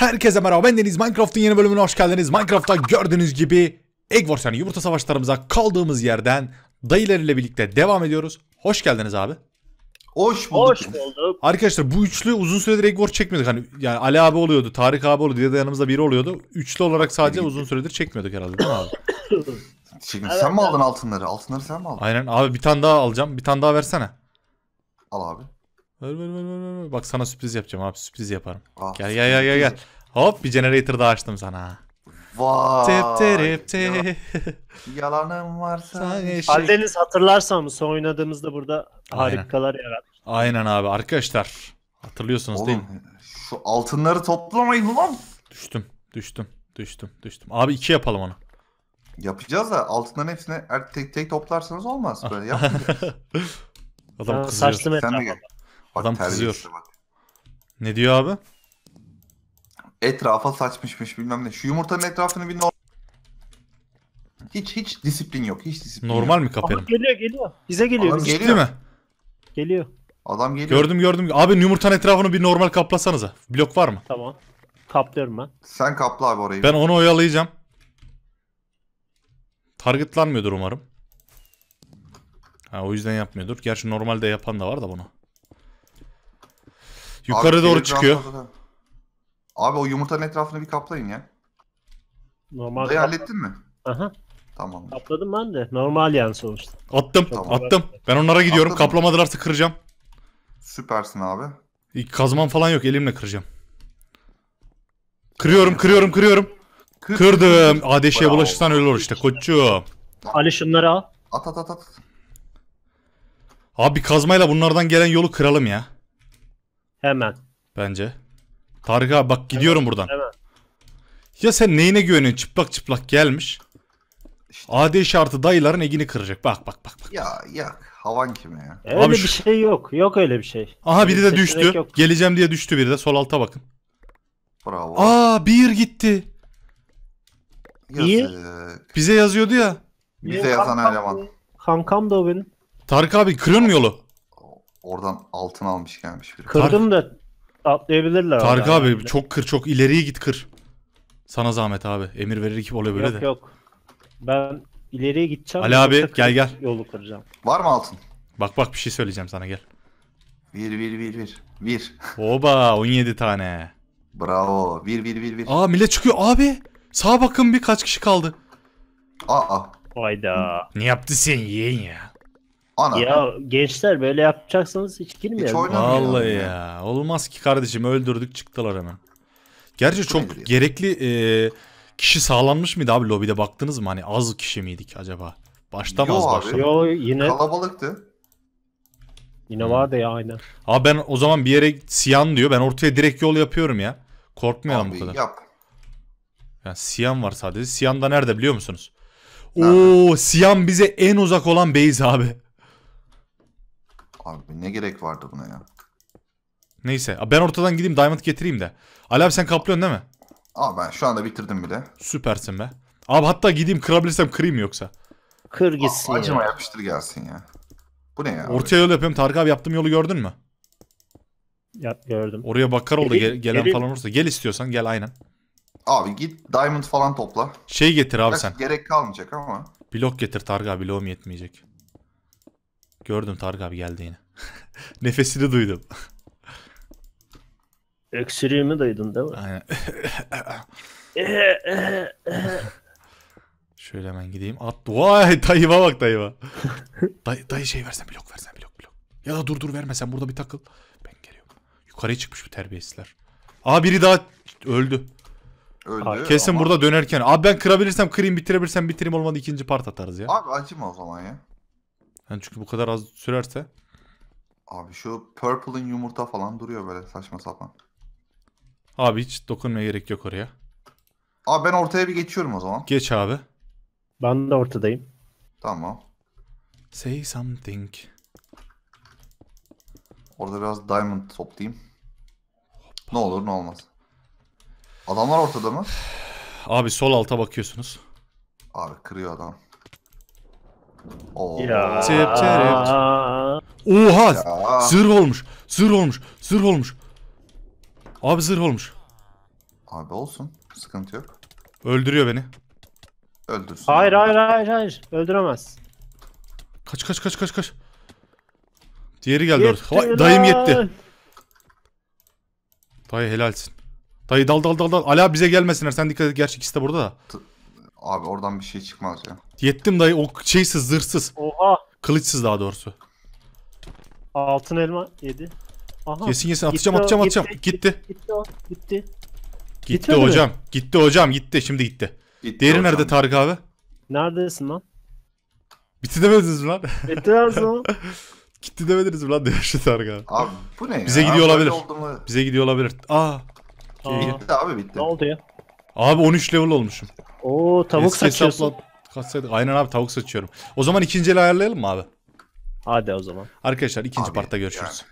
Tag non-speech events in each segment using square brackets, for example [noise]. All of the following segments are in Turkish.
Herkese merhaba ben Deniz Minecraft'ın yeni bölümüne hoş geldiniz. Minecraft'ta gördüğünüz gibi Egg Wars yani yumurta savaşlarımıza kaldığımız yerden dayılar ile birlikte devam ediyoruz. Hoş geldiniz abi. Hoş bulduk. Hoş bulduk. Arkadaşlar bu üçlü uzun süredir Egg Wars çekmiyorduk. Hani yani Ali abi oluyordu, Tarık abi oluyordu ya da yanımızda biri oluyordu. Üçlü olarak sadece uzun süredir çekmiyorduk herhalde değil mi abi? Şimdi [coughs] sen mi aldın altınları? Altınları sen mi aldın? Aynen abi bir tane daha alacağım. Bir tane daha versene. Al abi. Ver ver ver ver ver. Bak sana sürpriz yapacağım abi sürpriz yaparım. Ah, gel gel gel gel gel. Hop bir generator daha açtım sana. Vay. Tep terip te. Yalanım varsa. Aldeniz hatırlarsanız oynadığımızda burada harikalar yaratmış. Aynen abi arkadaşlar. Hatırlıyorsunuz Oğlum, değil mi? Şu altınları toplamayın ulan. Düştüm düştüm düştüm düştüm. Abi iki yapalım onu. Yapacağız da altınların hepsini er- tek tek toplarsanız olmaz böyle [laughs] yapmayacağız. Adam kızıyor. Saçlı metrafı. Bak, Adam kızıyor. Ne diyor abi? Etrafa saçmışmış bilmem ne. Şu yumurtanın etrafını bir normal... Hiç hiç disiplin yok. Hiç disiplin Normal yok. mi kaperim? Aha, geliyor geliyor. Bize geliyor. Adam geliyor. mi? Geliyor. Adam geliyor. Gördüm gördüm. Abi yumurtanın etrafını bir normal kaplasanıza. Blok var mı? Tamam. Kaplıyorum ben. Sen kapla abi orayı. Ben onu oyalayacağım. Targetlanmıyordur umarım. Ha o yüzden yapmıyordur. Gerçi normalde yapan da var da bunu. Yukarı Abi, doğru çıkıyor. biraz Abi o yumurtanın etrafını bir kaplayın ya. Normal Burayı kap- hallettin mi? Aha, Tamam. kapladım ben de. Normal yani sonuçta. Attım, Tamam. attım. Ben onlara gidiyorum. Atladın mı? Kaplamadılarsa kıracağım. Süpersin abi. İlk Kazmam falan yok, elimle kıracağım. Kırıyorum, kırıyorum, kırıyorum. Kırdım. ADŞ'ye Bravo. bulaşırsan öyle işte koçum. Ali şunları al. At at at at. Abi kazmayla bunlardan gelen yolu kıralım ya. Hemen. Bence. Tarık abi bak gidiyorum hemen, buradan. Hemen. Ya sen neyine güveniyorsun? Çıplak çıplak gelmiş. İşte. AD şartı dayıların egini kıracak. Bak bak bak. bak. Ya ya havan kime ya? Öyle Abi bir şey yok. Yok öyle bir şey. Aha biri de düştü. Yok. Geleceğim diye düştü biri de. Sol alta bakın. Bravo. Aa bir gitti. İyi. Bize yazıyordu ya. Bize yazan kankam eleman. Kankam da o benim. Tarık abi kırıyor mu yolu? Oradan altın almış gelmiş biri. Kırdım da atlayabilirler. Tarık abi herhalde. çok kır çok ileriye git kır. Sana zahmet abi. Emir verir ki oluyor böyle de. Yok yok. Ben ileriye gideceğim. Ali abi gel gel. Yolu kıracağım. Var mı altın? Bak bak bir şey söyleyeceğim sana gel. Bir bir bir bir. Bir. Oba 17 tane. Bravo. Bir bir bir bir. Aa millet çıkıyor abi. Sağa bakın bir kaç kişi kaldı. Aa. Hayda. Ne yaptı sen yeğen ya? Ana. Ya gençler böyle yapacaksanız hiç girmeyelim. Hiç Vallahi ya. ya. Olmaz ki kardeşim öldürdük çıktılar hemen. Gerçi çok Nedir gerekli e, kişi sağlanmış mıydı abi lobide baktınız mı? Hani az kişi miydik acaba? Başta mı az abi. baştan. yine kalabalıktı. Yine vardı ya aynı. Abi ben o zaman bir yere Siyan diyor. Ben ortaya direkt yol yapıyorum ya. Korkmayalım bu kadar. Yap. Yani Siyan var sadece. Siyan da nerede biliyor musunuz? Nerede? Oo Siyan bize en uzak olan base abi. Abi ne gerek vardı buna ya? Neyse ben ortadan gideyim diamond getireyim de. Ali abi sen kaplıyorsun değil mi? Abi ben şu anda bitirdim bile. Süpersin be. Abi hatta gideyim kırabilirsem kırayım yoksa. Kır gitsin Aa, Acıma ya. yapıştır gelsin ya. Bu ne ya? Ortaya abi? yol yapıyorum. Tarık abi yaptığım yolu gördün mü? Yap gördüm. Oraya bakar oldu gel, gelen gelin. falan olursa. Gel istiyorsan gel aynen. Abi git diamond falan topla. Şey getir abi Gerçi sen. Gerek kalmayacak ama. Blok getir Tarık abi bloğum yetmeyecek. Gördüm Tarık abi geldiğini. [laughs] Nefesini duydum. Öksürüğümü duydun değil mi? Aynen. [laughs] Şöyle hemen gideyim. At. Vay dayıma bak dayıma. dayı, dayı şey versen blok versen blok blok. Ya da dur dur vermesen burada bir takıl. Ben geliyorum. Yukarıya çıkmış bu terbiyesizler. Aa biri daha öldü. Öldü. kesin ama... burada dönerken. Abi ben kırabilirsem kırayım bitirebilirsem bitireyim olmadı ikinci part atarız ya. Abi açayım o zaman ya. Yani çünkü bu kadar az sürerse. Abi şu Purple'ın yumurta falan duruyor böyle saçma sapan. Abi hiç dokunmaya gerek yok oraya. Abi ben ortaya bir geçiyorum o zaman. Geç abi. Ben de ortadayım. Tamam. Say something. Orada biraz diamond toplayayım. Ne olur ne olmaz. Adamlar ortada mı? Abi sol alta bakıyorsunuz. Abi kırıyor adam. Oo. Ya. Çep çerep. Oha! Ya. Zırh olmuş. Zırh olmuş. Zırh olmuş. Abi zırh olmuş. Abi olsun. Sıkıntı yok. Öldürüyor beni. Öldürsün. Hayır hayır hayır hayır. Öldüremez. Kaç kaç kaç kaç kaç. Diğeri geldi orada. Vay, dayım yetti. Dayı helalsin. Dayı dal dal dal dal. Ala bize gelmesinler. Sen dikkat et. Gerçi ikisi de burada da. T Abi oradan bir şey çıkmaz ya. Yettim dayı o şeysiz zırhsız. Oha. Kılıçsız daha doğrusu. Altın elma yedi. Aha. Kesin kesin atacağım gitti atacağım o, atacağım. Gitti. Gitti. Gitti. gitti. Gitti, gitti hocam. Mi? Gitti hocam gitti şimdi gitti. gitti Diğeri nerede Tarık abi? Neredesin lan? Bitti demediniz mi lan? Bitti lan [laughs] Gitti demediniz mi lan diyor şu Tarık abi. Abi bu ne ya? Bize gidiyor abi, olabilir. Bize gidiyor olabilir. Aa. Aa. Gitti abi bitti. Ne oldu ya? Abi 13 level olmuşum. Oo tavuk Eski saçıyorsun. Hesapla... Katsaydık. Aynen abi tavuk saçıyorum. O zaman ikinci el ayarlayalım mı abi? Hadi o zaman. Arkadaşlar ikinci partta görüşürüz.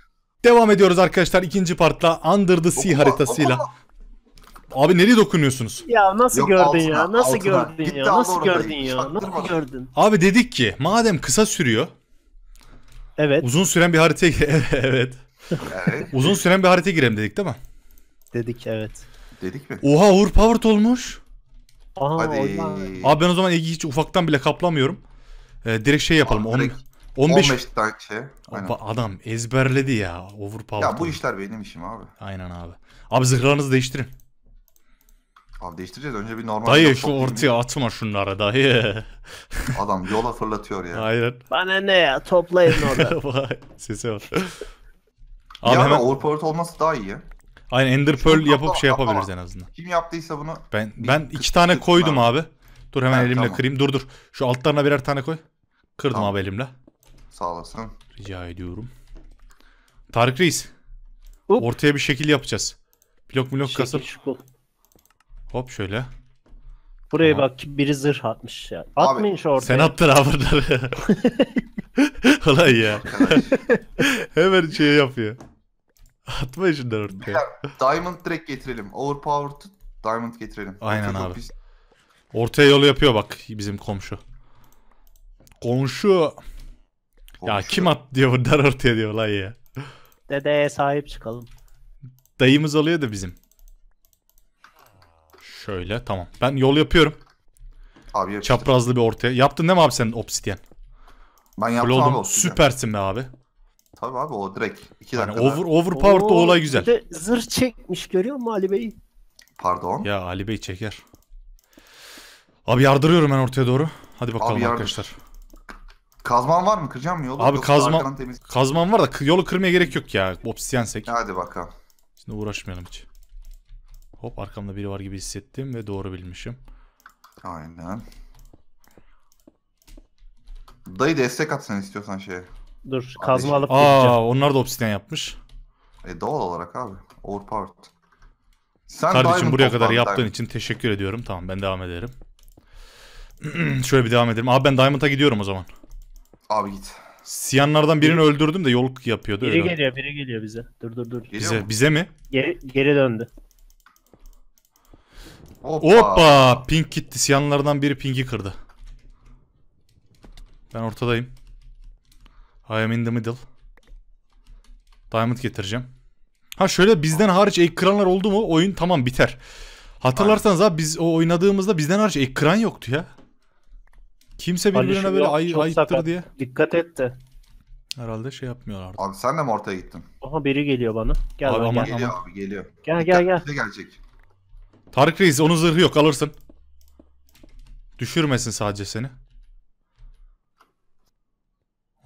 Yani. Devam ediyoruz arkadaşlar ikinci partla Under the Sea haritasıyla. Abi nereye dokunuyorsunuz? Ya nasıl Yok, gördün altına, ya? Nasıl altına. gördün Gitti ya? Nasıl gördün ya? Nasıl gördün? Abi dedik ki madem kısa sürüyor. Evet. Uzun süren bir haritaya [laughs] evet. evet. uzun süren bir haritaya girelim dedik değil mi? Dedik evet. Dedik mi? Oha overpowered olmuş. Aha, Hadi. Hocam. Abi ben o zaman Ege'yi hiç ufaktan bile kaplamıyorum. Ee, direkt şey yapalım. Aa, direkt 15, 15 tane şey. Aynen. Adam ezberledi ya. Overpowered. Ya bu işler benim işim abi. Aynen abi. Abi zırhlarınızı değiştirin. Abi değiştireceğiz. Önce bir normal... Dayı şu ortaya atma şunlara dayı. [laughs] Adam yola fırlatıyor ya. Aynen. Bana ne ya toplayın orada. [laughs] Sese var. Abi ya hemen... overpowered olması daha iyi Aynen Ender Pearl yapıp şey yapabiliriz kaplama. en azından. Kim yaptıysa bunu... Ben ben iki tane koydum abi. Dur hemen Evet, elimle tamam. kırayım. Dur dur. Şu altlarına birer tane koy. Kırdım Tamam. abi elimle. Sağ olasın. Rica ediyorum. Tarık Reis. Hop. Ortaya bir şekil yapacağız. Blok blok kasıp hop şöyle. Buraya Tamam. bak biri zırh atmış ya. Atmayın şu ortaya. Sen attın ha bunları. [laughs] Ulan ya. Arkadaş. [laughs] Hemen şey yapıyor. Atma işinden ortaya. Diamond direkt getirelim. Overpower Overpowered Diamond getirelim. Aynen Çok abi. Pis. Ortaya yolu yapıyor bak bizim komşu. Komşu. komşu. Ya kim at diyor bunlar ortaya diyor lan ya. Dedeye sahip çıkalım. Dayımız oluyor da bizim. Şöyle tamam. Ben yol yapıyorum. Abi yapıştır. Çaprazlı bir ortaya. Yaptın değil mi abi sen obsidyen? Ben yaptım abi obsidyen. Süpersin be abi. Tabii abi o direkt 2 yani dakikada. over, overpowered Oo, olay güzel. Bir de zırh çekmiş görüyor musun Ali Bey? Pardon. Ya Ali Bey çeker. Abi yardırıyorum ben ortaya doğru. Hadi bakalım Abi arkadaşlar. Kazman var mı? Kıracağım mı yolu? Abi kazma, kazman var da yolu kırmaya gerek yok ya. Obsidyensek. Hadi bakalım. Şimdi uğraşmayalım hiç. Hop arkamda biri var gibi hissettim ve doğru bilmişim. Aynen. Dayı destek atsan istiyorsan şeye. Dur kazma şey- alıp Aa geçeceğim. onlar da obsidyen yapmış. E doğal olarak abi. Overpowered. Sen Kardeşim buraya kadar yaptığın için teşekkür ediyorum. Tamam ben devam ederim. [clears throat] Şöyle bir devam edelim. Abi ben Diamond'a gidiyorum o zaman. Abi git. Siyanlardan birini öldürdüm de yol yapıyordu. Biri öyle. geliyor, biri geliyor bize. Dur dur dur. bize, mu? bize mi? Geri, geri döndü. Hoppa. Hoppa! Pink gitti. Siyanlardan biri pinki kırdı. Ben ortadayım. I am in the middle. Diamond getireceğim. Ha şöyle bizden hariç ekranlar oldu mu oyun tamam biter. Hatırlarsanız abi biz o oynadığımızda bizden hariç ekran yoktu ya. Kimse birbirine Alişim böyle yok, ay, çok ayıptır diye. Dikkat et de. Herhalde şey yapmıyor artık. Abi sen de mi ortaya gittin? Oha biri geliyor bana. Gel Abi lan, gel. Geliyor abi geliyor. Gel gel gel. Ne gelecek. Tarık Reis onun zırhı yok alırsın. Düşürmesin sadece seni.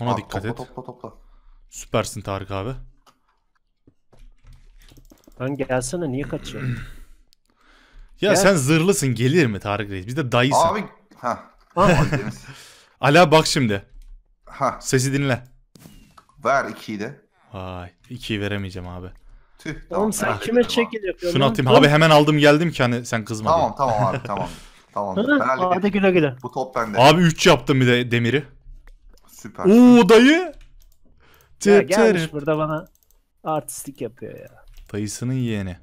Ona abi, ah, dikkat topla, et. Topla topla. Süpersin Tarık abi. Lan gelsene niye kaçıyorsun? [clears throat] ya Gel. sen zırhlısın gelir mi Tarık Reis? Biz de dayısın. Abi ha. Ah. [laughs] Ala bak şimdi. Ha. Sesi dinle. Ver ikiyi de. Vay ikiyi veremeyeceğim abi. Tüh, tamam, Oğlum sen ah. kime çekil yapıyorsun? Şunu atayım. Abi hemen aldım geldim ki hani sen kızma tamam, diye. Tamam tamam abi tamam. [laughs] Tamam. Hadi güle güle. Bu top bende. Abi 3 yaptım bir de demiri. Süper. Oo dayı. Ya Cep gelmiş burada bana artistlik yapıyor ya. Dayısının yeğeni.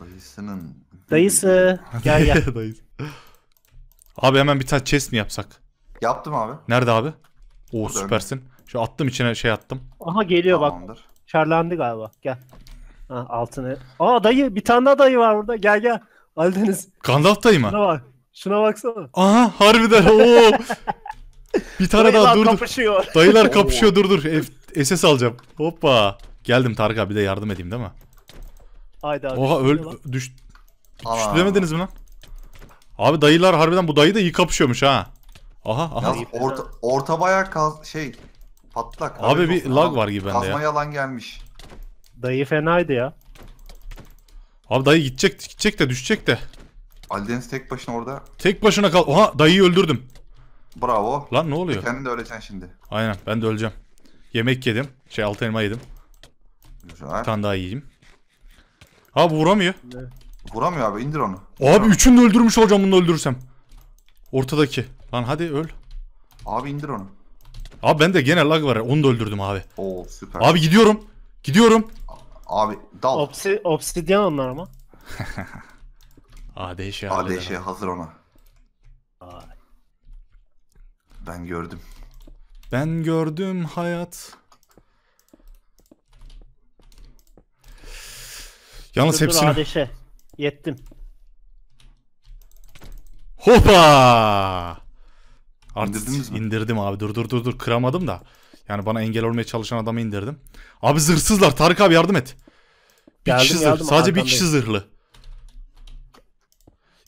Dayısının. Dayısı. Gel gel. [laughs] Dayısı. Abi hemen bir tane chest mi yapsak? Yaptım abi. Nerede abi? Oo Burada süpersin. Şu attım içine şey attım. Aha geliyor Tamamdır. bak. Şarlandı galiba. Gel. Ha, altını. Aa dayı bir tane daha dayı var burada. Gel gel. Aldınız. Gandalf dayı mı? Şuna bak. Şuna baksana. Aha harbiden. Oo. [laughs] Bir tane dayılar daha dur kapışıyor. [laughs] Dayılar kapışıyor dur dur. F- SS alacağım. Hoppa. Geldim Targa bir de yardım edeyim değil mi? Haydi abi. Oha öl düş, Aa. düştüremediniz mi lan? Abi dayılar harbiden bu dayı da iyi kapışıyormuş ha. Aha aha. Yalnız orta, orta bayağı kaz şey patlak. Abi Haberin bir lag var gibi bende Kazma yalan gelmiş. Dayı fenaydı ya. Abi dayı gidecek gidecek de düşecek de. Aldeniz tek başına orada. Tek başına kal. Oha dayıyı öldürdüm. Bravo. Lan ne oluyor? Kendin de öleceksin şimdi. Aynen ben de öleceğim. Yemek yedim. Şey altı elma yedim. Güzel. Bir tane daha yiyeyim. Abi vuramıyor. Ne? Vuramıyor abi indir onu. abi onu. üçünü de öldürmüş olacağım bunu öldürürsem. Ortadaki. Lan hadi öl. Abi indir onu. Abi bende genel lag var. Onu da öldürdüm abi. Oo süper. Abi gidiyorum. Gidiyorum. Abi dal. Obsi obsidyen onlar ama. ADŞ [laughs] ADŞ hazır ona. Ben gördüm. Ben gördüm hayat. Yalnız hepsini... Adeşe. Yettim. Hopa! Artık indirdim abi. Dur dur dur dur. Kıramadım da. Yani bana engel olmaya çalışan adamı indirdim. Abi zırhsızlar. Tarık abi yardım et. Bir geldim, kişi zırhlı. Sadece bir kişi zırhlı.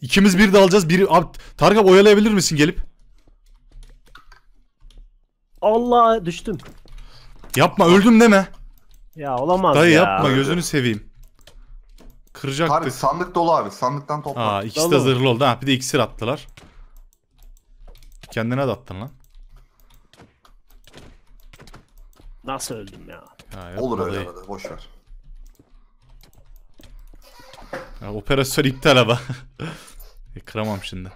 İkimiz bir de alacağız. Biri... Abi, Tarık abi oyalayabilir misin gelip? Allah düştüm. Yapma öldüm deme. Ya olamaz Dayı ya. yapma gözünü seveyim. Kıracaktık. abi. sandık dolu abi. Sandıktan topla. Aa ikisi Dolu. de zırhlı oldu. Ha bir de iksir attılar. Kendine de attın lan. Nasıl öldüm ya? Ha, yapma Olur öyle dayı. Ya, operasyon iptal ama. [laughs] E, Kıramam şimdi.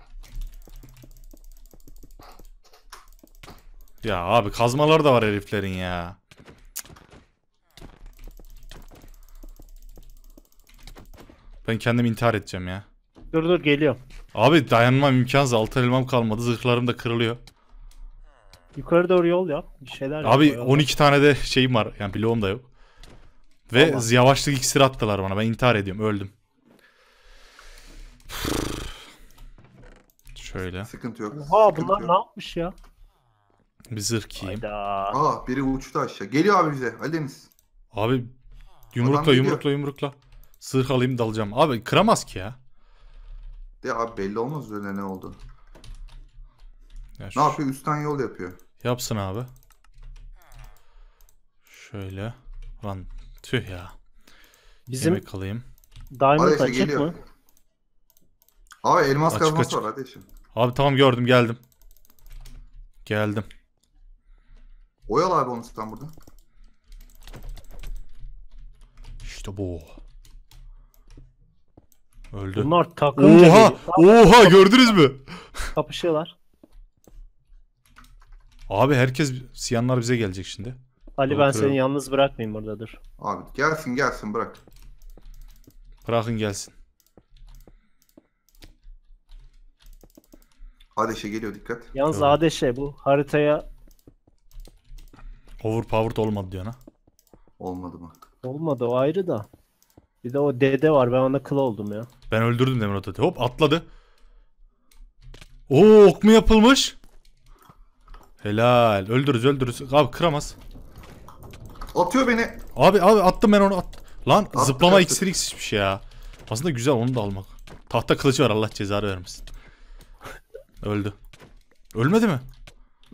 Ya abi kazmalar da var heriflerin ya. Ben kendim intihar edeceğim ya. Dur dur geliyorum. Abi dayanmam imkansız. Altı elmam kalmadı. Zırhlarım da kırılıyor. Yukarı doğru yol ya, Bir şeyler Abi yap, 12 tane de şeyim var. Yani bloğum da yok. Ve Allah. yavaşlık iksir attılar bana. Ben intihar ediyorum. Öldüm. Şöyle. Sıkıntı yok. Oha bunlar yok. ne yapmış ya? Bir zırh giyeyim. Aa biri uçtu aşağı. Geliyor abi bize. Ali Deniz. Abi yumrukla yumrukla yumrukla. Zırh alayım dalacağım. Abi kıramaz ki ya. De abi belli olmaz öyle ne oldu. Ya şu... Ne yapıyor? Üstten yol yapıyor. Yapsın abi. Şöyle. Lan tüh ya. Bizim Yemek alayım. Diamond Ateşe açık geliyor. mı? Abi elmas açık, kazması açık. var ateşim. Abi tamam gördüm geldim. Geldim. Oyal abi onu burada. İşte bu. Öldü. Bunlar takınca Oha! geliyor. Oha gördünüz mü? Kapışıyorlar. Abi herkes siyanlar bize gelecek şimdi. Ali ben seni yalnız bırakmayayım burada dur. Abi gelsin gelsin bırak. Bırakın gelsin. Adeşe geliyor dikkat. Yalnız Tamam. ADŞ bu haritaya Overpowered olmadı diyor ha. Olmadı mı? Olmadı o ayrı da. Bir de o dede var ben ona kıl oldum ya. Ben öldürdüm Demir Otati. Hop atladı. Oo ok mu yapılmış? Helal. Öldürürüz öldürürüz. Abi kıramaz. Atıyor beni. Abi abi attım ben onu. At... Lan attı, zıplama attı. iksir iksir şey ya. Aslında güzel onu da almak. Tahta kılıcı var Allah cezanı vermesin. Öldü. Ölmedi mi?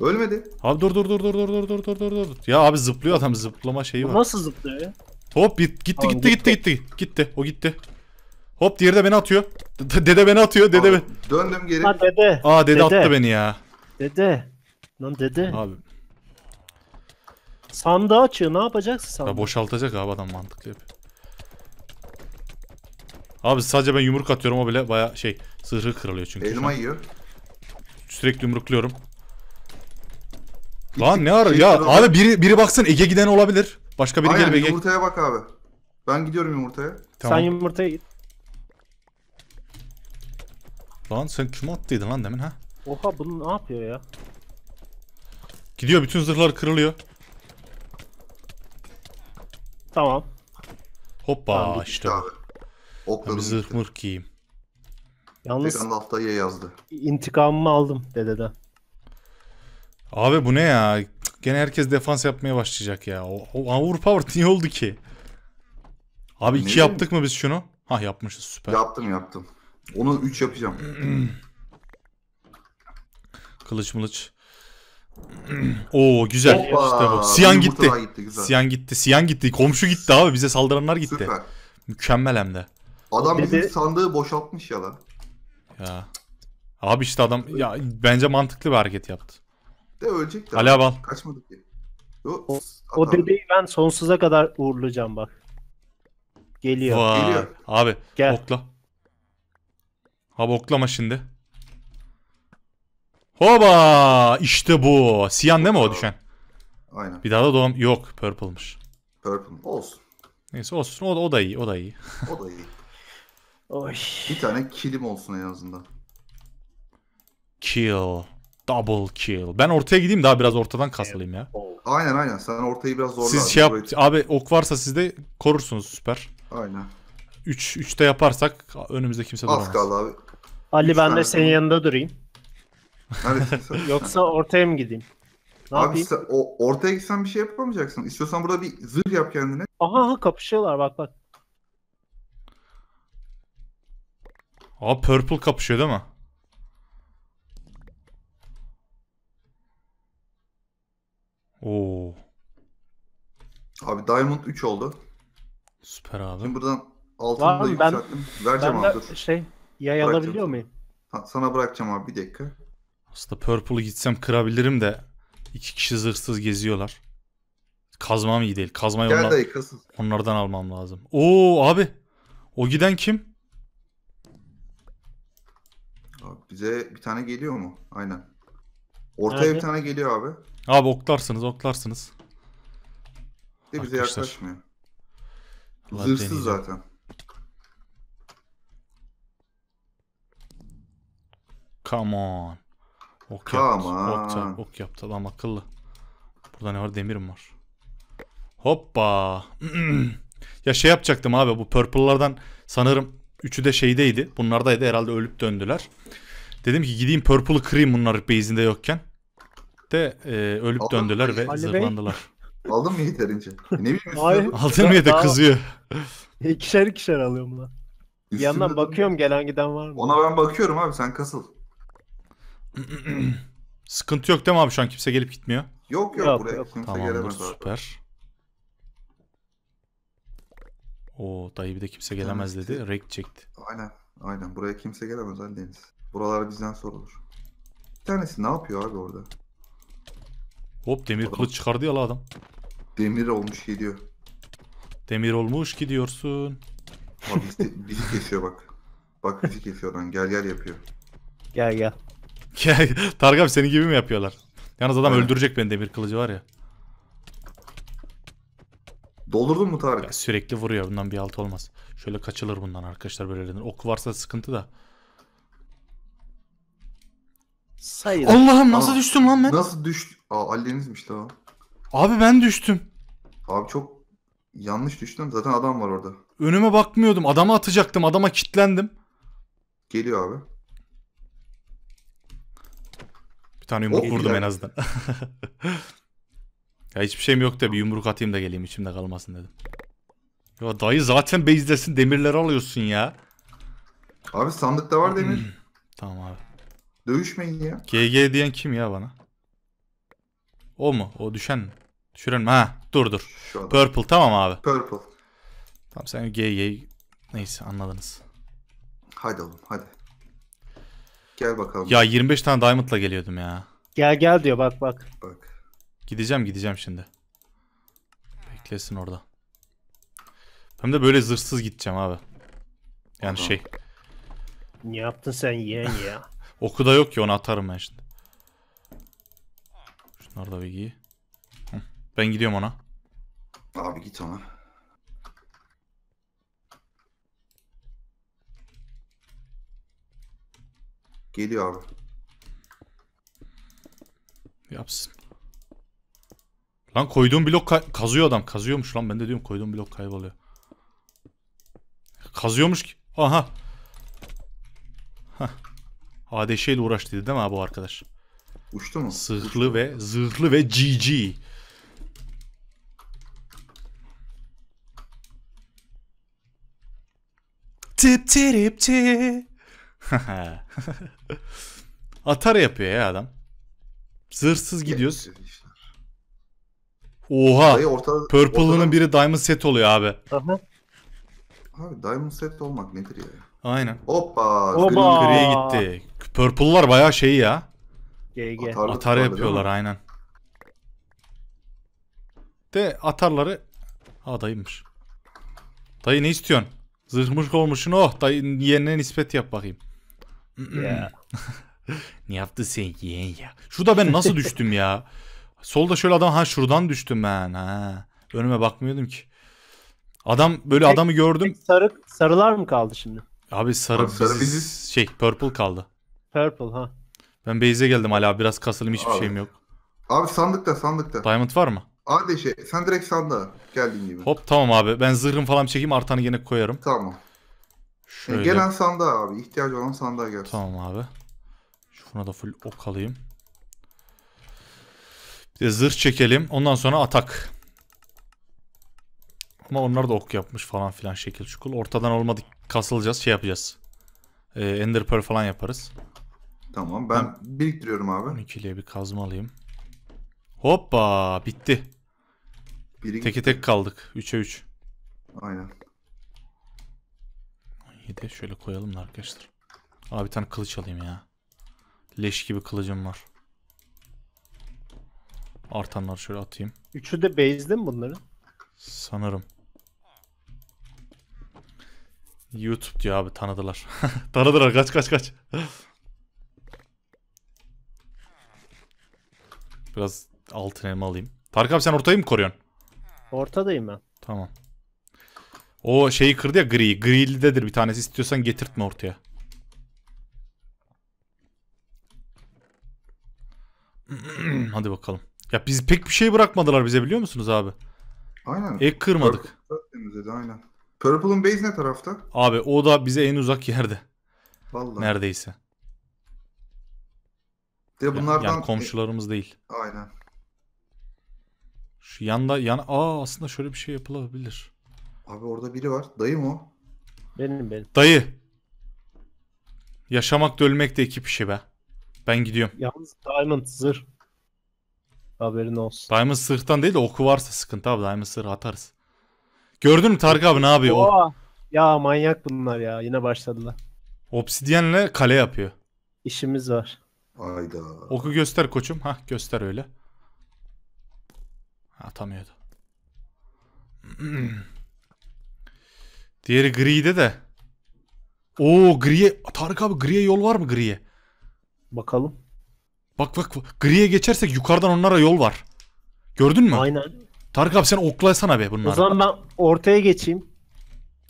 Ölmedi. Abi dur dur dur dur dur dur dur dur dur dur. Ya abi zıplıyor adam zıplama şeyi var. nasıl zıplıyor ya? Top git, gitti gitti gitti gitti gitti. O gitti. Hop diğeri de beni atıyor. Dede beni atıyor. Dede ben. Döndüm geri. Ha dede. Aa dede, dede attı beni ya. Dede. Lan dede. Abi. Sandığı açıyor. Ne yapacaksın sandığı? Ya boşaltacak abi adam mantıklı yapıyor. Abi sadece ben yumruk atıyorum o bile baya şey sırrı kırılıyor çünkü. Elma yiyor. Sürekli yumrukluyorum. Lan ne ara şey ya abi biri biri baksın Ege giden olabilir. Başka biri Aynen, gelip Ege. yumurtaya bak abi. Ben gidiyorum yumurtaya. Tamam. Sen yumurtaya git. Lan sen kime attıydın lan demin ha? Oha bunu ne yapıyor ya? Gidiyor bütün zırhlar kırılıyor. Tamam. Hoppa tamam, işte. Abi. Oklarım bir zırh mırk giyeyim. Yalnız Tek anda altta Y yazdı. İntikamımı aldım dededen. Abi bu ne ya? Gene herkes defans yapmaya başlayacak ya. O, o [laughs] niye oldu ki? Abi ne iki bileyim? yaptık mı biz şunu? Ha yapmışız süper. Yaptım yaptım. Onu üç yapacağım. [clears throat] Kılıç mılıç. [clears throat] Oo güzel. Hoppa, işte bu. Siyan gitti. gitti güzel. Siyan gitti. Siyan gitti. Komşu gitti abi. Bize saldıranlar gitti. Süper. Mükemmel hem de. Adam Dedi... bizim sandığı boşaltmış ya lan. Ya. Abi işte adam ya bence mantıklı bir hareket yaptı. De ölecek de. Alev al. Kaçmadık diye. O- O dedeyi ben sonsuza kadar uğurlayacağım bak. Geliyor. Vay. Geliyor. Abi Gel. okla. Abi oklama şimdi. Hoba! İşte bu. Siyan değil mi o düşen? Aynen. Bir daha da doğum yok. Purple'mış. Purple. Olsun. Neyse olsun. O, o da iyi. O da iyi. [laughs] O da iyi. Oy. Bir tane kilim olsun en azından. Kill. Double kill. Ben ortaya gideyim daha biraz ortadan kasılayım ya. Aynen aynen. Sen ortayı biraz zorla. Siz şey yap... Abi ok varsa sizde korursunuz süper. Aynen. 3 üç, 3'te yaparsak önümüzde kimse duramaz. Az kaldı abi. Ali Üç ben de senin yanında durayım. [laughs] Yoksa ortaya mı gideyim? Ne abi yapayım? o, ortaya gitsen bir şey yapamayacaksın. İstiyorsan burada bir zırh yap kendine. Aha, aha kapışıyorlar bak bak. Aa purple kapışıyor değil mi? Diamond 3 oldu. Süper abi. Şimdi buradan altını da mı? Ben- Vereceğim Ben abi dur. şey yay Bırakacağım alabiliyor sana. muyum? Sana bırakacağım abi bir dakika. Aslında Purple'ı gitsem kırabilirim de iki kişi zırhsız geziyorlar. Kazmam iyi değil. Kazmayı Gel onlar- dayı kasıl. onlardan almam lazım. Oo abi. O giden kim? Abi bize bir tane geliyor mu? Aynen. Ortaya Nerede? bir tane geliyor abi. Abi oklarsınız oklarsınız. De bize Arkadaşlar. yaklaşmıyor. Allah Zırhsız deneyim. zaten. Come on. Ok yaptı. Ok, yaptı. ok yaptı adam akıllı. Burada ne var? Demirim var. Hoppa. [clears throat] ya şey yapacaktım abi bu purple'lardan sanırım üçü de şeydeydi. Bunlardaydı herhalde ölüp döndüler. Dedim ki gideyim purple'ı kırayım bunlar base'inde yokken. De e, ölüp Allah döndüler ve Ali zırlandılar. Bey. Aldın mı yeterince? ne bileyim Hayır. üstüne, Altın ya da kızıyor. İkişer ikişer alıyorum lan. Bir yandan bakıyorum gelen giden var mı? Ona ben bakıyorum abi sen kasıl. [clears throat] Sıkıntı yok değil mi abi şu an kimse gelip gitmiyor. Yok yok, Yok, buraya yok. kimse Tamamdır gelemez abi. süper. O dayı bir de kimse gelemez dedi. Rek çekti. Aynen aynen buraya kimse gelemez hallediniz. Buralar bizden sorulur. Bir tanesi ne yapıyor abi orada? Hop demir kılıç çıkardı ya la adam. Demir olmuş gidiyor. Demir olmuş gidiyorsun. Abi bizi, bizi kesiyor bak. Bak bizi kesiyor lan. Gel gel yapıyor. Gel gel. Gel. [laughs] Tarık abi senin gibi mi yapıyorlar? Yalnız adam Aynen. öldürecek beni demir kılıcı var ya. Doldurdun mu Tarık? Ya sürekli vuruyor. Bundan bir alt olmaz. Şöyle kaçılır bundan arkadaşlar böyle. Ok varsa sıkıntı da. Sayın. Allah'ım nasıl Aa, düştüm lan ben? Nasıl düştü? Aa Ali'nizmiş daha. Abi ben düştüm. Abi çok yanlış düştüm. Zaten adam var orada. Önüme bakmıyordum. Adama atacaktım. Adama kitlendim. Geliyor abi. Bir tane yumruk oh, vurdum en azından. [laughs] ya hiçbir şeyim yok da bir yumruk atayım da geleyim içimde kalmasın dedim. Ya dayı zaten base'desin demirleri alıyorsun ya. Abi sandıkta var demir. [clears throat] tamam abi. Dövüşmeyin ya. GG diyen kim ya bana? O mu? O düşen mi? Düşüren mi? Ha dur dur. Purple tamam abi. Purple. Tamam sen GG neyse anladınız. Hadi oğlum hadi. Gel bakalım. Ya 25 tane diamond'la geliyordum ya. Gel gel diyor bak bak. Bak. Gideceğim gideceğim şimdi. Beklesin orada. Hem de böyle zırhsız gideceğim abi. Yani Adam. şey. Ne yaptın sen yeğen ya? Oku da yok ki onu atarım ben şimdi. Şunlar da bir giy. Ben gidiyorum ona. Abi git ona. Geliyor abi. Yapsın. Lan koyduğum blok kazıyor adam. Kazıyormuş lan. Ben de diyorum koyduğum blok kayboluyor. Kazıyormuş ki. Aha. Hah. ADŞ ile uğraştıydı değil mi abi bu arkadaş? Uçtu mu? Zırhlı ve zırhlı ve GG. Tip tirip ti. [laughs] Atar yapıyor ya adam. Zırhsız gidiyoruz. Oha. Orta, Purple'ının biri diamond set oluyor abi. Aha. Abi diamond set olmak nedir ya? Aynen. Hoppa. Oba. Gri'ye gitti. Purple'lar bayağı şey ya. GG. Atarlı Atar yapıyorlar aynen. De atarları adaymış. Dayı ne istiyorsun? Zırhmış olmuşsun oh dayı yerine nispet yap bakayım. Yeah. [laughs] ne yaptı sen yeğen ya? Şurada ben nasıl düştüm ya? Solda şöyle adam ha şuradan düştüm ben ha. Önüme bakmıyordum ki. Adam böyle tek, adamı gördüm. sarı, sarılar mı kaldı şimdi? Abi sarı, Abi sarı biziz. Şey purple kaldı. Purple ha. Ben base'e geldim hala biraz kasılım hiçbir Abi. şeyim yok. Abi sandıkta sandıkta. Diamond var mı? Abi şey sen direkt sandığa geldiğin gibi. Hop tamam abi ben zırhım falan çekeyim artanı yine koyarım. Tamam. Şöyle. E, gelen sandığa abi ihtiyacı olan sandığa gel. Tamam abi. Şuna da full ok alayım. Bir de zırh çekelim ondan sonra atak. Ama onlar da ok yapmış falan filan şekil çukur Ortadan olmadık kasılacağız şey yapacağız. Ee, Ender Pearl falan yaparız. Tamam ben, ben biriktiriyorum abi. 12'liye bir kazma alayım. Hoppa bitti. Biri... Teke tek kaldık. 3'e 3. Aynen. 17 şöyle koyalım da arkadaşlar. Abi bir tane kılıç alayım ya. Leş gibi kılıcım var. Artanları şöyle atayım. Üçü de base'de mi bunların? Sanırım. YouTube diyor abi tanıdılar. [laughs] tanıdılar kaç kaç kaç. Biraz altın elma alayım. Tarık abi sen ortayı mı koruyorsun? Ortadayım ben. Tamam. O şeyi kırdı ya gri. Grilidedir bir tanesi istiyorsan getirtme ortaya. [clears throat] Hadi bakalım. Ya biz pek bir şey bırakmadılar bize biliyor musunuz abi? Aynen. Ek kırmadık. Aynen. Purple'ın base ne tarafta? Abi o da bize en uzak yerde. Vallahi. Neredeyse. De bunlardan yani, yani komşularımız değil. Aynen. Şu yanda yan aa aslında şöyle bir şey yapılabilir. Abi orada biri var. Dayı mı o? Benim benim. Dayı. Yaşamak da ölmek de ekip işi be. Ben gidiyorum. Yalnız Diamond zırh. Haberin olsun. Diamond sırttan değil de oku varsa sıkıntı abi. Diamond sırh atarız. Gördün mü Tarık abi ne yapıyor? Oo. Ya manyak bunlar ya. Yine başladılar. Obsidyenle kale yapıyor. İşimiz var. Hayda. Oku göster koçum. Hah göster öyle. Atamıyordu. [clears throat] Diğeri gri'de de. Oo griye. Tarık abi griye yol var mı griye? Bakalım. Bak bak griye geçersek yukarıdan onlara yol var. Gördün mü? Aynen. Tarık abi sen oklasana be bunları. O zaman ben ortaya geçeyim.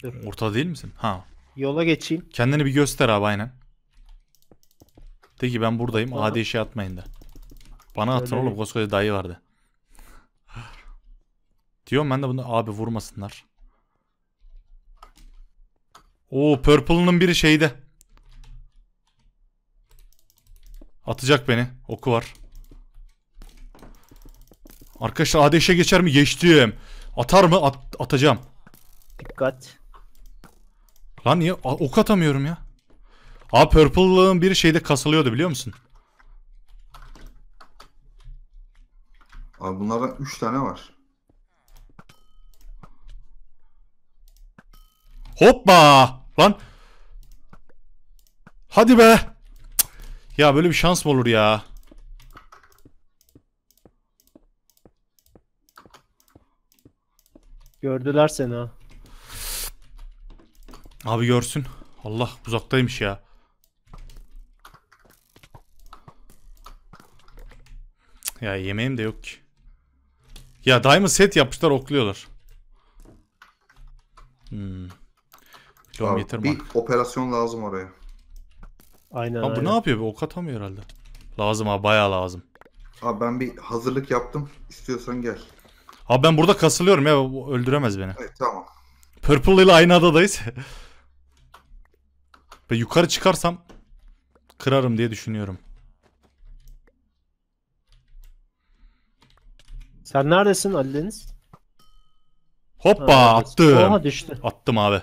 Dur. Ortada değil misin? Ha. Yola geçeyim. Kendini bir göster abi aynen. De ki ben buradayım. Adi işe atmayın da. Bana Öyle atın oğlum. Koskoca dayı vardı. Diyorum ben de bunu abi vurmasınlar. Oo Purple'ın biri şeyde. Atacak beni. Oku var. Arkadaşlar ADŞ'e geçer mi? Geçtim. Atar mı? At atacağım. Dikkat. Lan niye? Ok atamıyorum ya. Aa Purple'ın bir şeyde kasılıyordu biliyor musun? Abi bunlardan 3 tane var. Hoppa! Lan! Hadi be! Ya böyle bir şans mı olur ya? Gördüler seni ha. Abi görsün. Allah uzaktaymış ya. Ya yemeğim de yok ki. Ya daima set yapmışlar okluyorlar. Hmm. Abi, bir bak. operasyon lazım oraya. Aynen, Abi aynen. ne yapıyor? Bir ok atamıyor herhalde. Lazım abi baya lazım. Abi ben bir hazırlık yaptım. İstiyorsan gel. Abi ben burada kasılıyorum ya öldüremez beni. Evet tamam. Purple ile aynı adadayız. [laughs] Ve yukarı çıkarsam kırarım diye düşünüyorum. Sen neredesin Ali Deniz? Hoppa ha, attım. Oha düştü. Attım abi.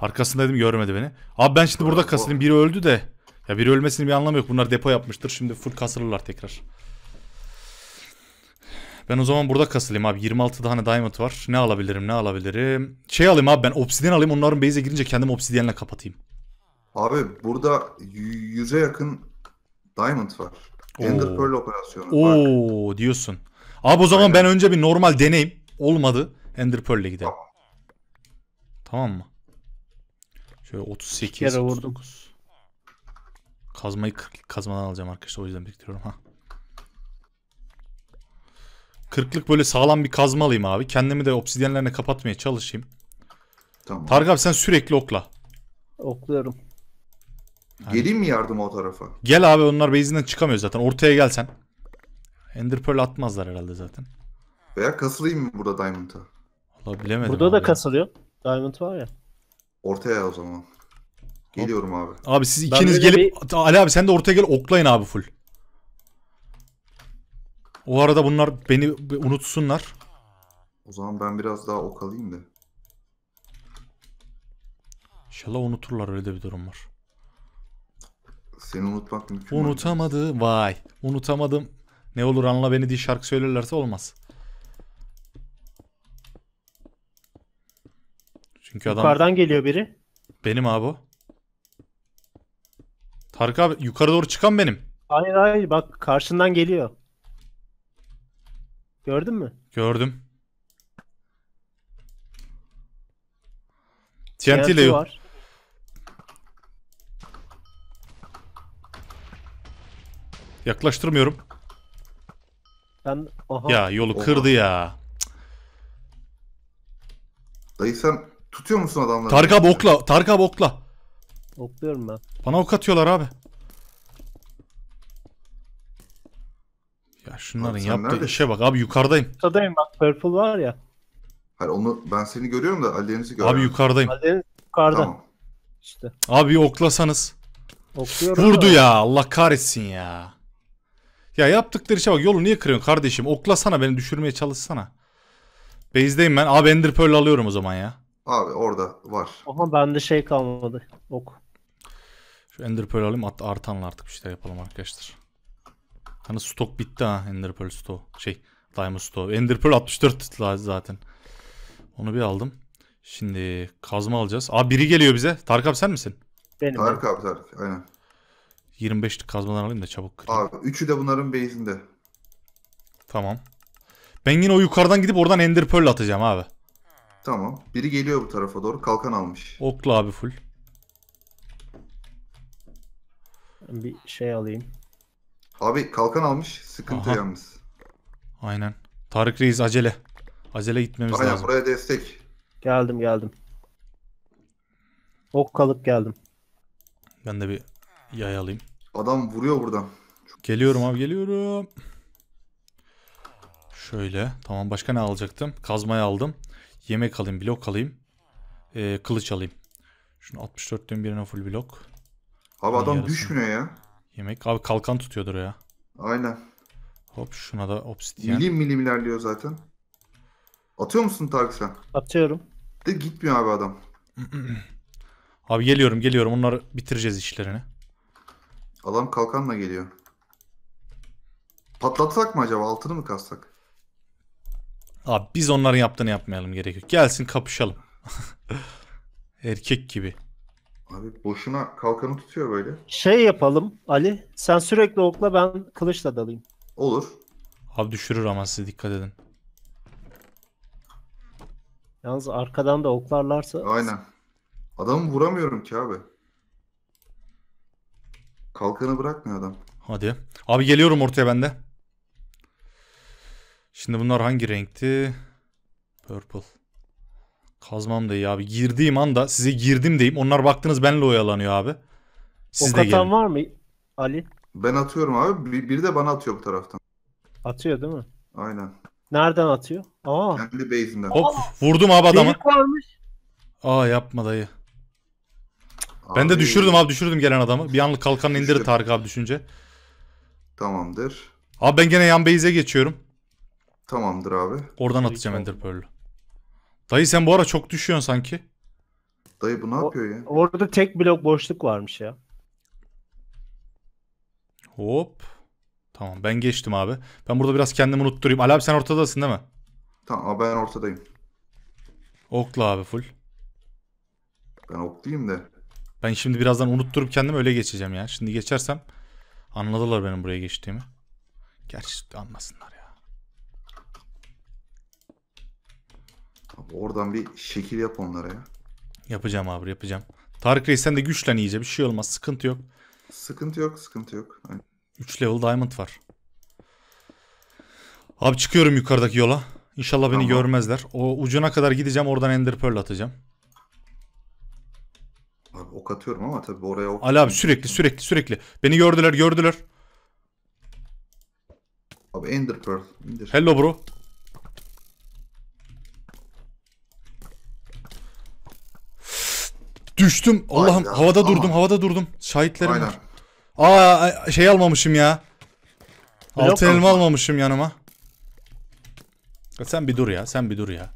Arkasındaydım görmedi beni. Abi ben şimdi burada kasılayım. Biri öldü de. Ya biri ölmesinin bir anlamı yok. Bunlar depo yapmıştır. Şimdi full kasırırlar tekrar. Ben o zaman burada kasılayım abi. 26 tane diamond var. Ne alabilirim ne alabilirim. Şey alayım abi ben obsidian alayım. Onların base'e girince kendim obsidianla kapatayım. Abi burada yüze yakın diamond var. Oo. Pearl operasyonu. Oo Bak. diyorsun. Abi o zaman Aynen. ben önce bir normal deneyim. Olmadı. Ender Pearl'le gidelim. Tamam. tamam mı? Şöyle 38. 39. Kazmayı 40 kazmadan alacağım arkadaşlar. O yüzden bekliyorum ha. Kırklık böyle sağlam bir kazma alayım abi. Kendimi de obsidyenlerine kapatmaya çalışayım. Tamam. Tarık abi sen sürekli okla. Okluyorum. Geleyim mi yardım o tarafa? Gel abi onlar base'inden çıkamıyor zaten. Ortaya gelsen. sen. Ender Pearl atmazlar herhalde zaten. Veya kasılayım mı burada Diamond'a? Valla bilemedim Burada da abi. kasılıyor. Diamond var ya. Ortaya o zaman. Geliyorum abi. Abi siz ikiniz böyle gelip... Ali abi sen de ortaya gel oklayın abi full. O arada bunlar beni unutsunlar. O zaman ben biraz daha ok alayım da. İnşallah unuturlar öyle de bir durum var. Seni unutmak mümkün Unutamadı. Olmaz. Vay. Unutamadım. Ne olur anla beni diye şarkı söylerlerse olmaz. Çünkü adam... Yukarıdan geliyor biri. Benim abi o. Tarık abi yukarı doğru çıkan benim. Hayır hayır bak karşından geliyor. Gördün mü? Gördüm. TNT ile yok. var. Yaklaştırmıyorum. Ben aha. Ya yolu Oha. kırdı ya. Dayı sen tutuyor musun adamları? Tarık abi okla. Tarık abi okla. Okluyorum ben. Bana ok atıyorlar abi. şunların Abi sen yaptığı neredesin? işe bak abi yukarıdayım. Aşağıdayım bak purple var ya. Hayır onu ben seni görüyorum da Ali Deniz'i görüyorum. Abi yukarıdayım. Hadi yukarıda Tamam. İşte. Abi oklasanız. Okluyorum. Vurdu ya Allah kahretsin ya. Ya yaptıkları işe bak yolu niye kırıyorsun kardeşim? Oklasana beni düşürmeye çalışsana. Base'deyim ben. Abi Ender Pearl alıyorum o zaman ya. Abi orada var. Aha bende şey kalmadı. Ok. Şu Ender Pearl alayım artanla artık bir şeyler yapalım arkadaşlar. Hani stok bitti ha Ender stok. Şey Diamond stok. Ender Pearl 64 zaten. Onu bir aldım. Şimdi kazma alacağız. Aa biri geliyor bize. Tarık abi sen misin? Benim. Tarık abi Tarık. Aynen. 25'lik kazmadan alayım da çabuk kırayım. Abi üçü de bunların base'inde. Tamam. Ben yine o yukarıdan gidip oradan Ender atacağım abi. Tamam. Biri geliyor bu tarafa doğru. Kalkan almış. Okla abi full. Bir şey alayım. Abi kalkan almış. Sıkıntı Aha. yalnız. Aynen. Tarık Reis acele. Acele gitmemiz Aynen, lazım. buraya destek. Geldim geldim. Ok kalıp geldim. Ben de bir yay alayım. Adam vuruyor buradan. Geliyorum abi geliyorum. Şöyle. Tamam başka ne alacaktım? Kazmayı aldım. Yemek alayım. Blok alayım. Ee, kılıç alayım. Şunu 64'ten birine full blok. Abi adam yarısını. düşmüyor ya. Yemek abi kalkan tutuyordur ya. Aynen. Hop şuna da obsidian. Milim milim ilerliyor zaten. Atıyor musun Tarık sen? Atıyorum. De gitmiyor abi adam. [clears throat] abi geliyorum geliyorum. Onları bitireceğiz işlerini. Adam kalkanla geliyor. Patlatsak mı acaba? Altını mı kassak? Abi biz onların yaptığını yapmayalım gerekiyor. Gelsin kapışalım. [laughs] Erkek gibi. Abi boşuna kalkanı tutuyor böyle. Şey yapalım Ali. Sen sürekli okla ben kılıçla dalayım. Olur. Abi düşürür ama size dikkat edin. Yalnız arkadan da oklarlarsa... Aynen. Adamı vuramıyorum ki abi. Kalkanı bırakmıyor adam. Hadi. Abi geliyorum ortaya bende. Şimdi bunlar hangi renkti? Purple. Kazmam da iyi abi. Girdiğim anda size girdim deyip onlar baktınız benle oyalanıyor abi. Siz ok de gelin. var mı Ali? Ben atıyorum abi. Bir, biri de bana atıyor bu taraftan. Atıyor değil mi? Aynen. Nereden atıyor? Aa. Kendi base'inden. Hop vurdum abi adamı. Delik varmış. Aa yapma dayı. Ben de düşürdüm abi düşürdüm gelen adamı. Bir anlık kalkanını indirir Tarık abi düşünce. Tamamdır. Abi ben gene yan base'e geçiyorum. Tamamdır abi. Oradan atacağım Ender Pearl'ü. Dayı sen bu ara çok düşüyorsun sanki. Dayı bu ne yapıyor ya? Orada tek blok boşluk varmış ya. Hop. Tamam ben geçtim abi. Ben burada biraz kendimi unutturayım. Ali abi sen ortadasın değil mi? Tamam ben ortadayım. Okla abi full. Ben oklayayım de. Ben şimdi birazdan unutturup kendimi öyle geçeceğim ya. Şimdi geçersem anladılar benim buraya geçtiğimi. Gerçi anlasınlar oradan bir şekil yap onlara ya. Yapacağım abi yapacağım. Tarık Reis sen de güçlen iyice bir şey olmaz sıkıntı yok. Sıkıntı yok sıkıntı yok. 3 level diamond var. Abi çıkıyorum yukarıdaki yola. İnşallah beni tamam. görmezler. O ucuna kadar gideceğim oradan ender pearl atacağım. Abi ok atıyorum ama tabii oraya ok... Ali abi sürekli sürekli sürekli. Beni gördüler gördüler. Abi ender pearl. Indir. Hello bro. Düştüm. Allah'ım Aynen. havada durdum havada durdum. Şahitlerim Aynen. var. Aa şey almamışım ya. Blok Altın elma almamışım yanıma. Sen bir dur ya sen bir dur ya.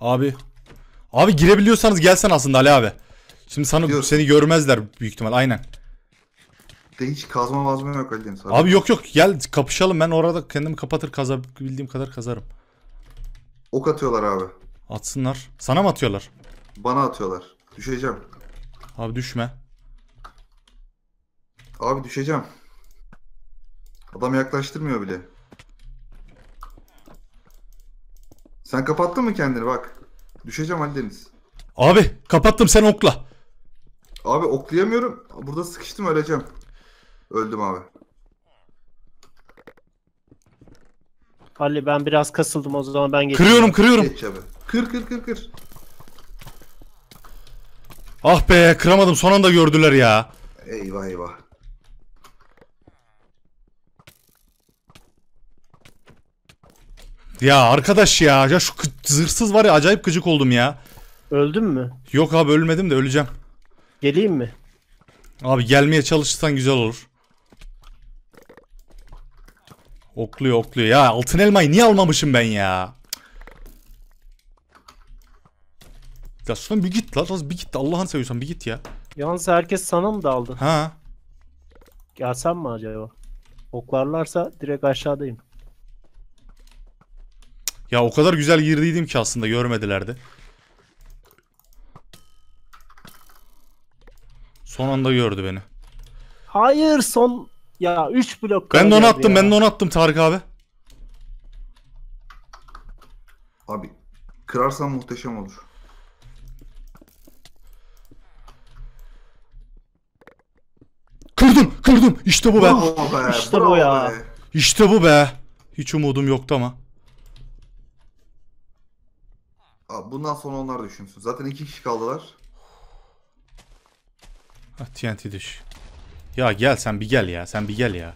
Abi. Abi girebiliyorsanız gelsen aslında Ali abi. Şimdi sana seni görmezler büyük ihtimal aynen. De hiç kazma mazma yok Ali Deniz. Abi yok yok gel kapışalım ben orada kendimi kapatır kazabildiğim kadar kazarım. Ok atıyorlar abi. Atsınlar. Sana mı atıyorlar? Bana atıyorlar. Düşeceğim. Abi düşme. Abi düşeceğim. Adam yaklaştırmıyor bile. Sen kapattın mı kendini bak. Düşeceğim Ali Deniz. Abi kapattım sen okla. Abi oklayamıyorum. Burada sıkıştım öleceğim. Öldüm abi. Ali ben biraz kasıldım o zaman ben geçeyim. Kırıyorum kırıyorum. Geç abi. Kır kır kır kır. Ah be kıramadım son anda gördüler ya. Eyvah eyvah. Ya arkadaş ya. Ya şu zırhsız var ya acayip gıcık oldum ya. Öldün mü? Yok abi ölmedim de öleceğim. Geleyim mi? Abi gelmeye çalışırsan güzel olur. Okluyor okluyor. Ya altın elmayı niye almamışım ben ya? Ya Sultan bir git lan. Bir git Allah'ını seviyorsan bir git ya. Yalnız herkes sana mı daldı? Ha. gelsen mi acaba? Oklarlarsa direkt aşağıdayım. Ya o kadar güzel girdiydim ki aslında görmedilerdi. Son anda gördü beni. Hayır son ya 3 blok. Ben de onu attım ya. ben de onu attım Tarık abi. Abi kırarsan muhteşem olur. Gördüm. İşte bu be. be, İşte bu ya. be. İşte bu be. Hiç umudum yoktu ama. Abi bundan sonra onlar düşünsün. Zaten iki kişi kaldılar. Ha, TNT düş. Ya gel sen bir gel ya. Sen bir gel ya.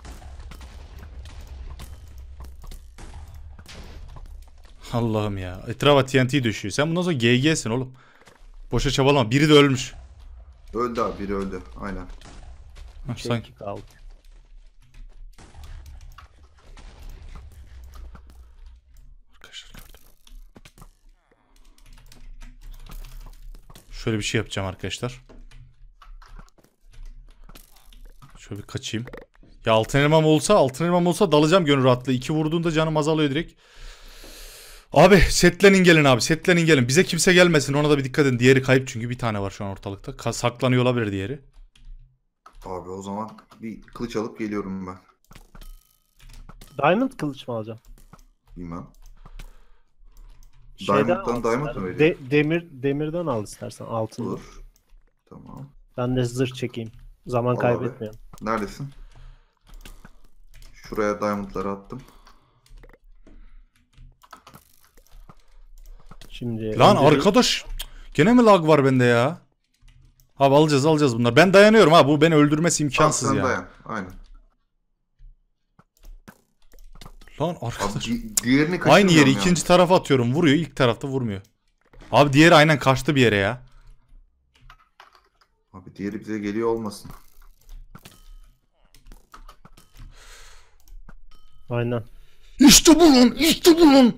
Allah'ım ya. Etrafa TNT düşüyor. Sen bundan sonra GG'sin oğlum. Boşa çabalama. Biri de ölmüş. Öldü abi biri öldü. Aynen. Ha, şey sanki. kaldı. Arkadaşlar gördüm. Şöyle bir şey yapacağım arkadaşlar. Şöyle bir kaçayım. Ya altın elmam olsa altın elmam olsa dalacağım gönül rahatlığı. İki vurduğunda canım azalıyor direkt. Abi setlenin gelin abi setlenin gelin. Bize kimse gelmesin ona da bir dikkat edin. Diğeri kayıp çünkü bir tane var şu an ortalıkta. Ka saklanıyor olabilir diğeri. Abi o zaman bir kılıç alıp geliyorum ben. Diamond kılıç mı alacağım? Bilmem. Diamond'dan diamond mı veriyor? De- demir demirden al istersen altın. Olur. Tamam. Ben de zırh çekeyim. Zaman Al kaybetmeyelim. Abi. Neredesin? Şuraya diamondları attım. Şimdi Lan önce- arkadaş gene mi lag var bende ya? Abi alacağız alacağız bunlar. Ben dayanıyorum ha. Bu beni öldürmesi imkansız Al, ya. Dayan. Aynen. Lan arkadaş. Abi, diğerini Aynı yeri ikinci tarafa atıyorum. Vuruyor. ilk tarafta vurmuyor. Abi diğeri aynen kaçtı bir yere ya. Abi diğeri bize geliyor olmasın. Aynen. İşte bulun, işte bulun.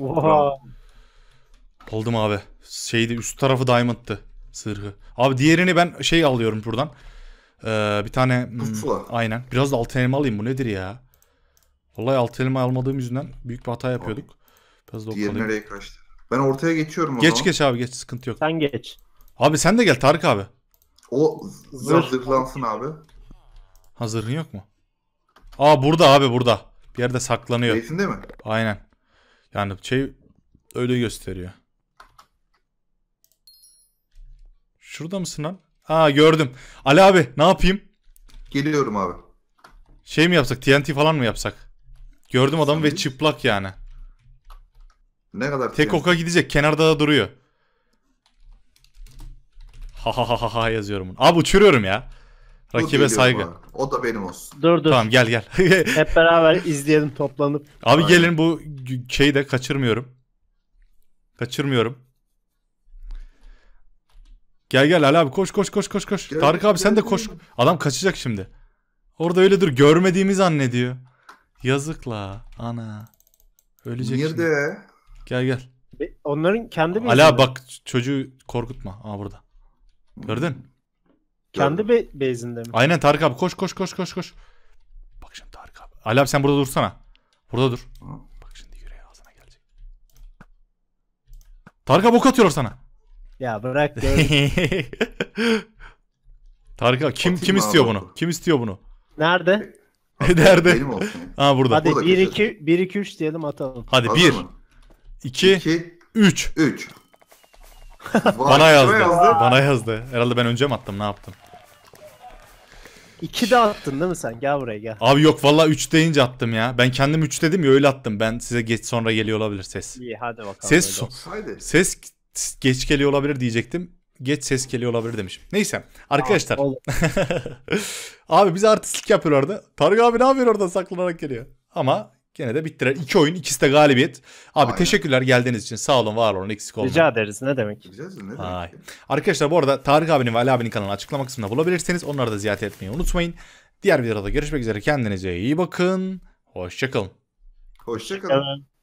Oha. Oldum abi. Şeydi üst tarafı diamond'tı. Sırhı. Abi diğerini ben şey alıyorum buradan. Ee, bir tane... Pusula. Hmm, aynen. Biraz da altın elma alayım. Bu nedir ya? Vallahi altın elma almadığım yüzünden büyük bir hata yapıyorduk. Biraz da Diğeri okkalayım. nereye kaçtı? Ben ortaya geçiyorum o Geç zaman. geç abi geç sıkıntı yok. Sen geç. Abi sen de gel Tarık abi. O zırh zırhlansın abi. Ha zırhın yok mu? Aa burada abi burada. Bir yerde saklanıyor. Reisinde mi? Aynen. Yani şey öyle gösteriyor. Şurada mısın lan? Aa gördüm. Ali abi ne yapayım? Geliyorum abi. Şey mi yapsak? TNT falan mı yapsak? Gördüm adamı Sen ve mi? çıplak yani. Ne kadar Tek TNT? oka gidecek. Kenarda da duruyor. Ha ha ha ha ha yazıyorum bunu. Abi uçuruyorum ya. Rakibe saygı. abi. O da benim olsun. Dur dur. Tamam gel gel. [laughs] Hep beraber izleyelim toplanıp. abi Aynen. gelin bu şeyi de kaçırmıyorum. Kaçırmıyorum. Gel gel Ali abi koş koş koş koş koş. Tarık abi sen de koş. Adam kaçacak şimdi. Orada öyle dur görmediğimi zannediyor. Yazıkla ana. Ölecek Nerede? Şimdi. Gel gel. Onların kendi mi? Ala bak çocuğu korkutma. Aa burada. Gördün? Kendi be bezinde mi? Aynen Tarık abi koş koş koş koş koş. Bak şimdi Tarık abi. Ali abi sen burada dursana. Burada dur. Bak şimdi yüreği ağzına gelecek. Tarık abi ok atıyor sana. Ya bırak gördüm. [laughs] Tarık kim kim istiyor bunu? Kim istiyor bunu? Nerede? [laughs] Nerede? Ha burada. Hadi Burada 1 kaçırdım. 2 1 2 3 diyelim atalım. Hadi Hazır 1 mı? 2 3. 3. Bana yazdı. Bana yazdı. Herhalde ben önce mi attım? Ne yaptım? 2 de attın değil mi sen? Gel buraya gel. Abi yok vallahi 3 deyince attım ya. Ben kendim 3 dedim ya öyle attım. Ben size geç sonra geliyor olabilir ses. İyi hadi bakalım. Ses son. olsun. Ses geç geliyor olabilir diyecektim. Geç ses geliyor olabilir demişim. Neyse arkadaşlar. [laughs] abi biz artistlik yapıyor orada. Tarık abi ne yapıyor orada saklanarak geliyor. Ama gene de bittiler. İki oyun ikisi de galibiyet. Abi Aynen. teşekkürler geldiğiniz için. Sağ olun var olun eksik olmayın. Rica ederiz ne demek. Rica ederiz ne demek. Ay. Arkadaşlar bu arada Tarık abinin ve Ali abinin kanalını açıklama kısmında bulabilirsiniz. Onları da ziyaret etmeyi unutmayın. Diğer videoda görüşmek üzere. Kendinize iyi bakın. Hoşçakalın. Hoşçakalın. Hoşçakalın.